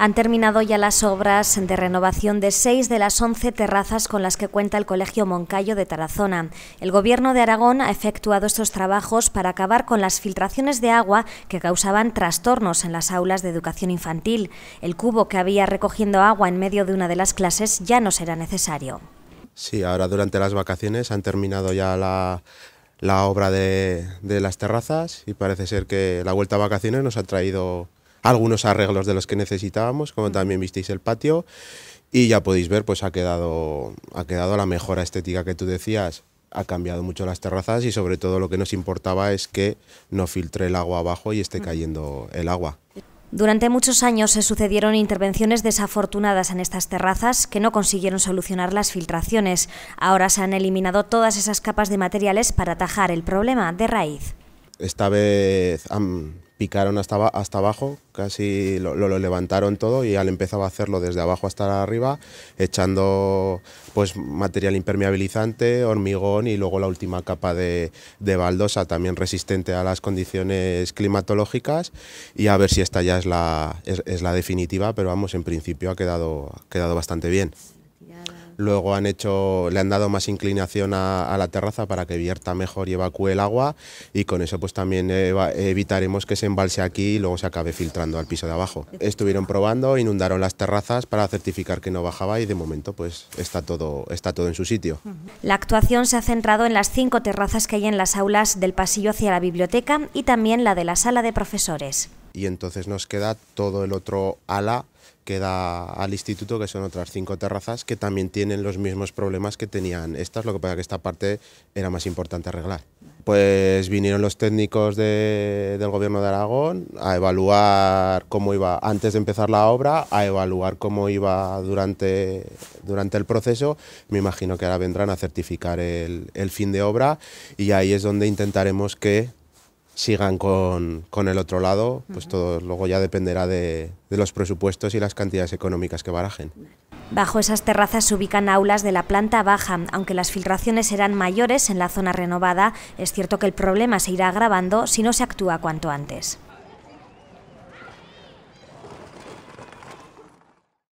Han terminado ya las obras de renovación de seis de las once terrazas con las que cuenta el Colegio Moncayo de Tarazona. El Gobierno de Aragón ha efectuado estos trabajos para acabar con las filtraciones de agua que causaban trastornos en las aulas de educación infantil. El cubo que había recogiendo agua en medio de una de las clases ya no será necesario. Sí, ahora durante las vacaciones han terminado ya la, obra de las terrazas y parece ser que la vuelta a vacaciones nos ha traído algunos arreglos de los que necesitábamos, como también visteis el patio. Y ya podéis ver, pues ha quedado, ha quedado la mejora estética que tú decías. Ha cambiado mucho las terrazas y sobre todo lo que nos importaba es que no filtre el agua abajo y esté cayendo el agua. Durante muchos años se sucedieron intervenciones desafortunadas en estas terrazas que no consiguieron solucionar las filtraciones. Ahora se han eliminado todas esas capas de materiales para atajar el problema de raíz. Esta vez picaron hasta, abajo, casi lo, levantaron todo y al empezaba a hacerlo desde abajo hasta arriba, echando pues material impermeabilizante, hormigón y luego la última capa de, de, baldosa, también resistente a las condiciones climatológicas y a ver si esta ya es la, es la definitiva, pero vamos, en principio ha quedado, ha quedado bastante bien. Luego han hecho, le han dado más inclinación a, la terraza para que vierta mejor y evacúe el agua y con eso pues también evitaremos que se embalse aquí y luego se acabe filtrando al piso de abajo. Estuvieron probando, inundaron las terrazas para certificar que no bajaba y de momento pues está todo, está todo en su sitio. La actuación se ha centrado en las cinco terrazas que hay en las aulas del pasillo hacia la biblioteca y también la de la sala de profesores y entonces nos queda todo el otro ala que da al instituto, que son otras cinco terrazas, que también tienen los mismos problemas que tenían estas, lo que pasa que esta parte era más importante arreglar. Pues vinieron los técnicos del gobierno de Aragón a evaluar cómo iba antes de empezar la obra, a evaluar cómo iba durante, durante el proceso. Me imagino que ahora vendrán a certificar el, el fin de obra y ahí es donde intentaremos que sigan con, el otro lado, pues todo luego ya dependerá de, de los presupuestos y las cantidades económicas que barajen. Bajo esas terrazas se ubican aulas de la planta baja. Aunque las filtraciones serán mayores en la zona renovada, es cierto que el problema se irá agravando si no se actúa cuanto antes.